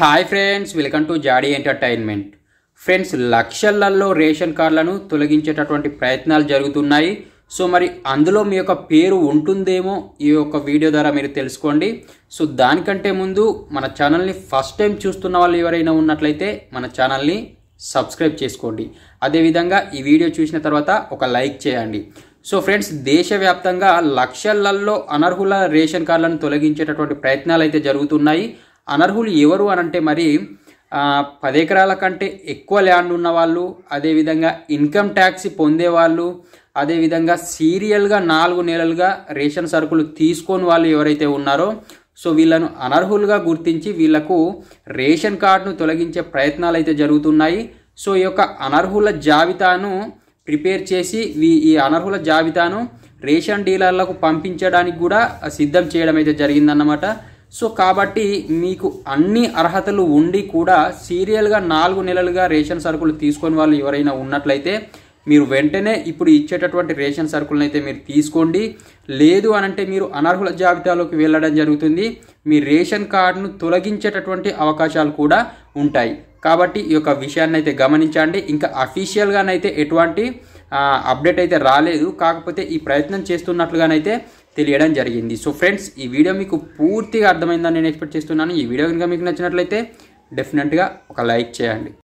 hi friends welcome to Jaadi entertainment friends లక్షలలో ration కార్డులను తొలగించేటటువంటి ప్రయత్నాలు జరుగుతున్నాయి సో మరి అందులో మీ యొక్క పేరు ఉంటుందేమో ఈ యొక్క వీడియో ద్వారా మీరు తెలుసుకోండి సో దానికంటే ముందు మన ఛానల్ని ఫస్ట్ టైం చూస్తున్న వాళ్ళు ఎవరైనా ఉన్నట్లయితే మన ఛానల్ని సబ్స్క్రైబ్ చేసుకోండి అదేవిధంగా ఈ వీడియో చూసిన తర్వాత ఒక లైక్ చేయండి సో ఫ్రెండ్స్ దేశవ్యాప్తంగా లక్షలలో అనర్హుల రేషన్ కార్డులను తొలగించేటటువంటి ప్రయత్నాలు అయితే జరుగుతున్నాయి అనర్హులు ఎవరు అనంటే మరి పది ఎకరాల కంటే ఎక్కువ ల్యాండ్ ఉన్నవాళ్ళు అదేవిధంగా ఇన్కమ్ ట్యాక్స్ పొందేవాళ్ళు అదేవిధంగా సీరియల్గా నాలుగు నెలలుగా రేషన్ సరుకులు తీసుకొని వాళ్ళు ఎవరైతే ఉన్నారో సో వీళ్ళను అనర్హులుగా గుర్తించి వీళ్లకు రేషన్ కార్డును తొలగించే ప్రయత్నాలు అయితే జరుగుతున్నాయి సో ఈ యొక్క అనర్హుల జాబితాను ప్రిపేర్ చేసి ఈ అనర్హుల జాబితాను రేషన్ డీలర్లకు పంపించడానికి కూడా సిద్ధం చేయడం అయితే జరిగిందన్నమాట సో కాబట్టి మీకు అన్ని అర్హతలు ఉండి కూడా సీరియల్గా నాలుగు నెలలుగా రేషన్ సరుకులు తీసుకొని వాళ్ళు ఎవరైనా ఉన్నట్లయితే మీరు వెంటనే ఇప్పుడు ఇచ్చేటటువంటి రేషన్ సరుకులను అయితే మీరు తీసుకోండి లేదు అనంటే మీరు అనర్హుల జాబితాలోకి వెళ్ళడం జరుగుతుంది మీ రేషన్ కార్డును తొలగించేటటువంటి అవకాశాలు కూడా ఉంటాయి కాబట్టి ఈ యొక్క విషయాన్ని అయితే గమనించండి ఇంకా అఫీషియల్గానైతే ఎటువంటి అప్డేట్ అయితే రాలేదు కాకపోతే ఈ ప్రయత్నం చేస్తున్నట్లుగానైతే తెలియడం జరిగింది సో ఫ్రెండ్స్ ఈ వీడియో మీకు పూర్తిగా అర్థమైందని నేను ఎక్స్పెక్ట్ చేస్తున్నాను ఈ వీడియో కనుక మీకు నచ్చినట్లయితే డెఫినెట్గా ఒక లైక్ చేయండి